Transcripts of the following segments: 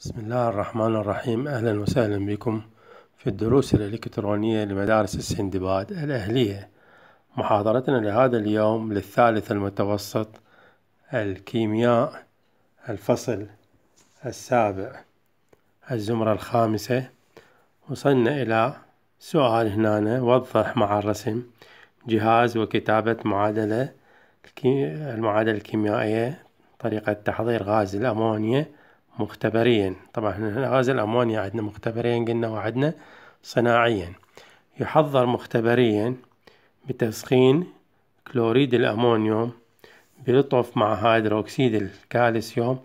بسم الله الرحمن الرحيم أهلا وسهلا بكم في الدروس الإلكترونية لمدارس السندباد الأهلية محاضرتنا لهذا اليوم للثالث المتوسط الكيمياء الفصل السابع الزمرة الخامسة وصلنا إلى سؤال هنا وضح مع الرسم جهاز وكتابة معادلة المعادلة الكيميائية طريقة تحضير غاز الأمونيا مختبريا طبعا غاز الأمونيا عندنا مختبريا قلنا وعدنا صناعيا يحضر مختبريا بتسخين كلوريد الأمونيوم بلطف مع هيدروكسيد الكالسيوم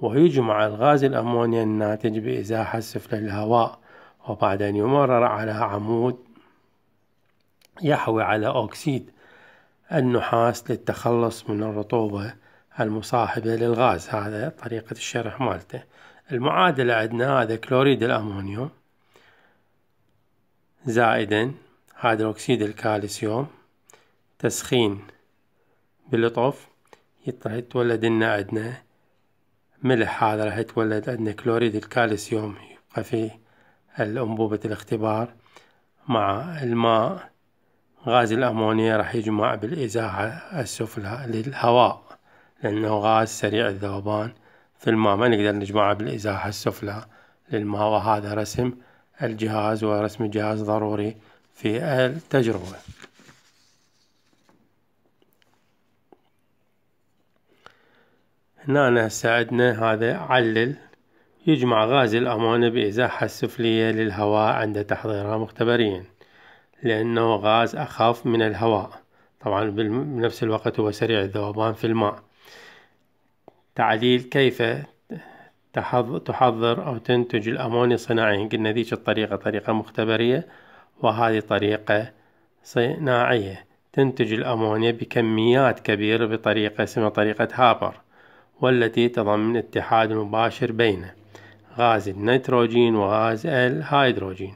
ويجمع الغاز الأمونيا الناتج بإزاحة سفلى الهواء وبعد أن يمرر على عمود يحوي على أكسيد النحاس للتخلص من الرطوبة المصاحبة للغاز هذا طريقة الشرح مالته المعادلة عندنا هذا كلوريد الأمونيوم زائدا هيدروكسيد الكالسيوم تسخين بلطف راح يتولد لنا عندنا ملح هذا راح يتولد عندنا كلوريد الكالسيوم يبقى في الأنبوبة الاختبار مع الماء غاز الأمونيا راح يجمع بالإزاحة السفلى للهواء لأنه غاز سريع الذوبان في الماء ما نقدر نجمعه بالإزاحة السفلى للماء وهذا رسم الجهاز ورسم الجهاز ضروري في التجربة هنا هسه هذا علل يجمع غاز الأمونة بإزاحة سفلية للهواء عند تحضيرها مختبريا لأنه غاز أخف من الهواء طبعا بنفس الوقت هو سريع الذوبان في الماء تعليل كيف تحضر أو تنتج الأمونيا صناعيا قلنا ذيك الطريقة طريقة مختبرية وهذه طريقة صناعية تنتج الأمونيا بكميات كبيرة بطريقة اسمها طريقة هابر والتي تضمن اتحاد مباشر بين غاز النيتروجين وغاز الهيدروجين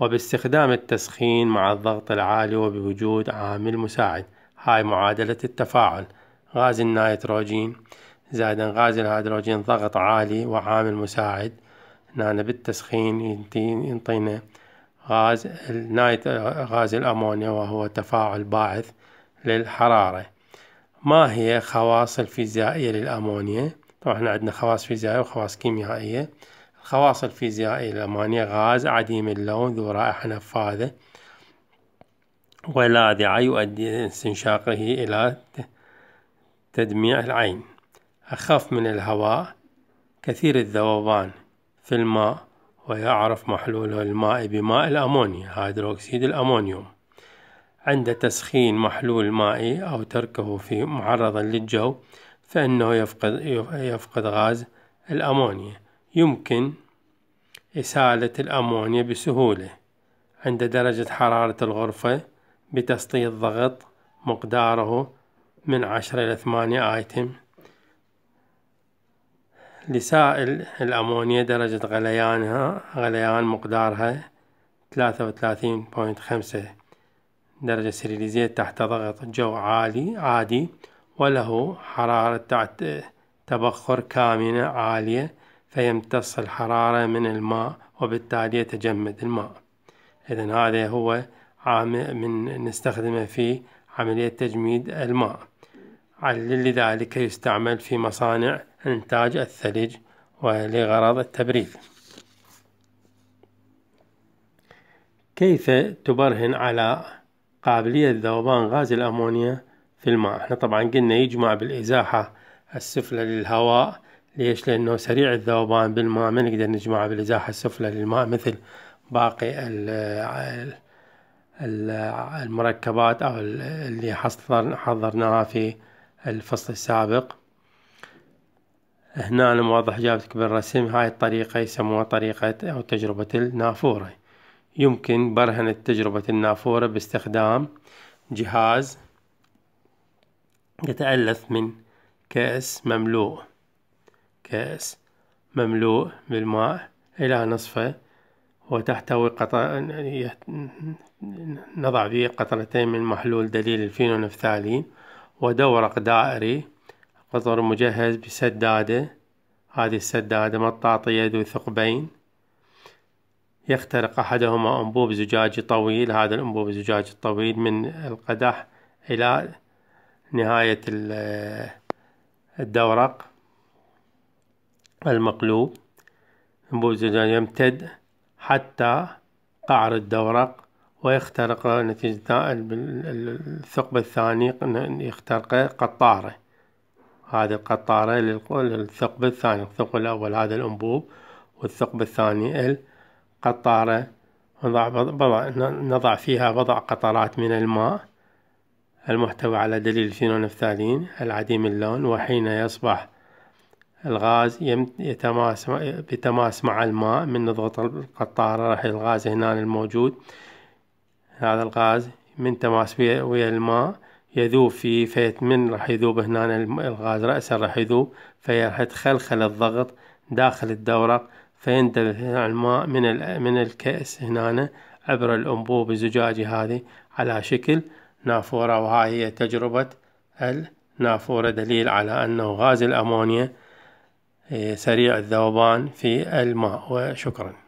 وباستخدام التسخين مع الضغط العالي وبوجود عامل مساعد هاي معادلة التفاعل غاز النيتروجين زائدا غاز الهيدروجين ضغط عالي وعامل مساعد هنا بالتسخين ينطينا غاز النايت غاز الأمونيا وهو تفاعل باعث للحرارة ما هي خواص الفيزيائية للأمونيا طبعا احنا عندنا خواص فيزيائية وخواص كيميائية الخواص الفيزيائية للأمونيا غاز عديم اللون ذو رائحة نفاذة ولاذعة يؤدي استنشاقه إلى تدميع العين أخاف من الهواء كثير الذوبان في الماء ويعرف محلوله المائي بماء الأمونيا هيدروكسيد الأمونيوم عند تسخين محلول مائي أو تركه في معرضا للجو فإنه يفقد, يفقد غاز الأمونيا يمكن إسالة الأمونيا بسهولة عند درجة حرارة الغرفة بتسطيل ضغط مقداره من عشرة إلى ثمانية آيتم لسائل الأمونيا درجة غليانها غليان مقدارها 33.5 درجة سيريليزية تحت ضغط جو عالي عادي وله حرارة تبخر كامنة عالية فيمتص الحرارة من الماء وبالتالي يتجمد الماء إذا هذا هو عامل من نستخدمه في عملية تجميد الماء علل لذلك يستعمل في مصانع إنتاج الثلج ولغرض التبريد كيف تبرهن على قابلية ذوبان غاز الأمونيا في الماء احنا طبعا قلنا يجمع بالإزاحة السفلى للهواء ليش لأنه سريع الذوبان بالماء ما نقدر نجمعه بالإزاحة السفلى للماء مثل باقي المركبات أو اللي حضرناها في الفصل السابق هنا أنا موضح جابتك بالرسم هاي الطريقة يسموها طريقة أو تجربة النافورة يمكن برهنة تجربة النافورة باستخدام جهاز يتألف من كأس مملوء كأس مملوء بالماء إلى نصفه وتحتوي يعني قطر نضع فيه قطرتين من محلول دليل الفينون الفثالين ودورق دائري قطر مجهز بسدادة هذه السدادة مطاطية ذو ثقبين يخترق أحدهما أنبوب زجاجي طويل هذا الأنبوب الزجاجي الطويل من القدح إلى نهاية الدورق المقلوب أنبوب الزجاج يمتد حتى قعر الدورق ويخترق نتيجة الثقب الثاني يخترق قطارة هذه القطارة للثقب الثاني الثقب الأول هذا الأنبوب والثقب الثاني القطارة نضع, بضع نضع فيها بضع قطرات من الماء المحتوي على دليل الفينونفتالين العديم اللون وحين يصبح الغاز يتماس بتماس مع الماء من نضغط القطارة راح الغاز هنا الموجود هذا الغاز من تماس ويا الماء يذوب فيه فيتمن راح يذوب هنا الغاز رأسا راح يذوب فراح يتخلخل الضغط داخل الدورق فينتبه هنا الماء من من الكأس هنا عبر الأنبوب الزجاجي هذه على شكل نافورة وهاي هي تجربة النافورة دليل على أنه غاز الأمونيا إيه، سريع الذوبان في الماء وشكرا